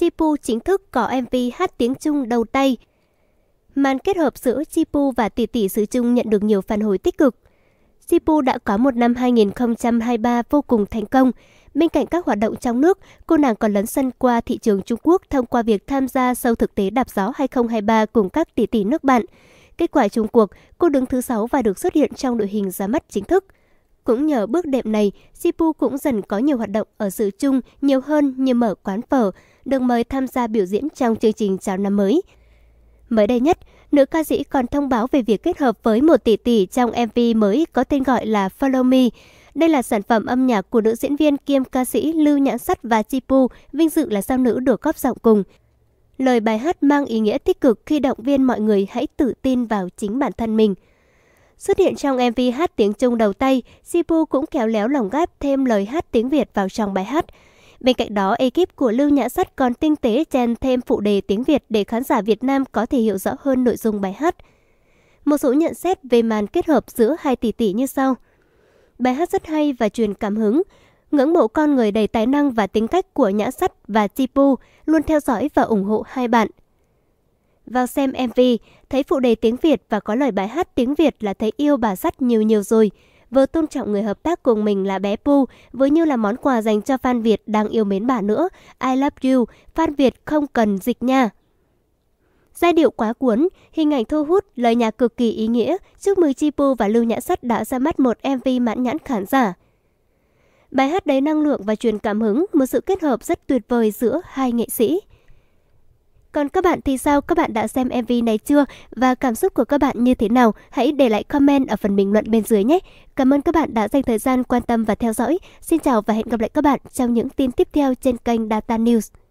Jipu chính thức có MV hát tiếng Trung đầu tay. Màn kết hợp giữa Jipu và tỷ tỷ xứ Trung nhận được nhiều phản hồi tích cực. Jipu đã có một năm 2023 vô cùng thành công. Bên cạnh các hoạt động trong nước, cô nàng còn lấn sân qua thị trường Trung Quốc thông qua việc tham gia sâu thực tế đạp gió 2023 cùng các tỷ tỷ nước bạn. Kết quả chung cuộc, cô đứng thứ 6 và được xuất hiện trong đội hình ra mắt chính thức. Cũng nhờ bước đệm này, Sipu cũng dần có nhiều hoạt động ở sự chung nhiều hơn như mở quán phở, được mời tham gia biểu diễn trong chương trình chào năm mới. Mới đây nhất, nữ ca sĩ còn thông báo về việc kết hợp với một tỷ tỷ trong MV mới có tên gọi là Follow Me. Đây là sản phẩm âm nhạc của nữ diễn viên kiêm ca sĩ Lưu Nhãn Sắt và Chipu, vinh dự là sao nữ được góp giọng cùng. Lời bài hát mang ý nghĩa tích cực khi động viên mọi người hãy tự tin vào chính bản thân mình. Xuất hiện trong MV hát tiếng Trung đầu tay, Sipu cũng kéo léo lồng ghép thêm lời hát tiếng Việt vào trong bài hát. Bên cạnh đó, ekip của Lưu Nhã Sắt còn tinh tế chèn thêm phụ đề tiếng Việt để khán giả Việt Nam có thể hiểu rõ hơn nội dung bài hát. Một số nhận xét về màn kết hợp giữa hai tỷ tỷ như sau. Bài hát rất hay và truyền cảm hứng. Ngưỡng mộ con người đầy tài năng và tính cách của Nhã Sắt và Chipu luôn theo dõi và ủng hộ hai bạn vào xem MV, thấy phụ đề tiếng Việt và có lời bài hát tiếng Việt là thấy yêu bà sắt nhiều nhiều rồi. Vừa tôn trọng người hợp tác cùng mình là bé Pu, với như là món quà dành cho fan Việt đang yêu mến bà nữa. I love you, fan Việt không cần dịch nha. Giai điệu quá cuốn, hình ảnh thu hút, lời nhạc cực kỳ ý nghĩa, chúc mừng Chi Pu và Lưu Nhã Sắt đã ra mắt một MV mãn nhãn khán giả. Bài hát đầy năng lượng và truyền cảm hứng, một sự kết hợp rất tuyệt vời giữa hai nghệ sĩ. Còn các bạn thì sao? Các bạn đã xem MV này chưa? Và cảm xúc của các bạn như thế nào? Hãy để lại comment ở phần bình luận bên dưới nhé. Cảm ơn các bạn đã dành thời gian quan tâm và theo dõi. Xin chào và hẹn gặp lại các bạn trong những tin tiếp theo trên kênh Data News.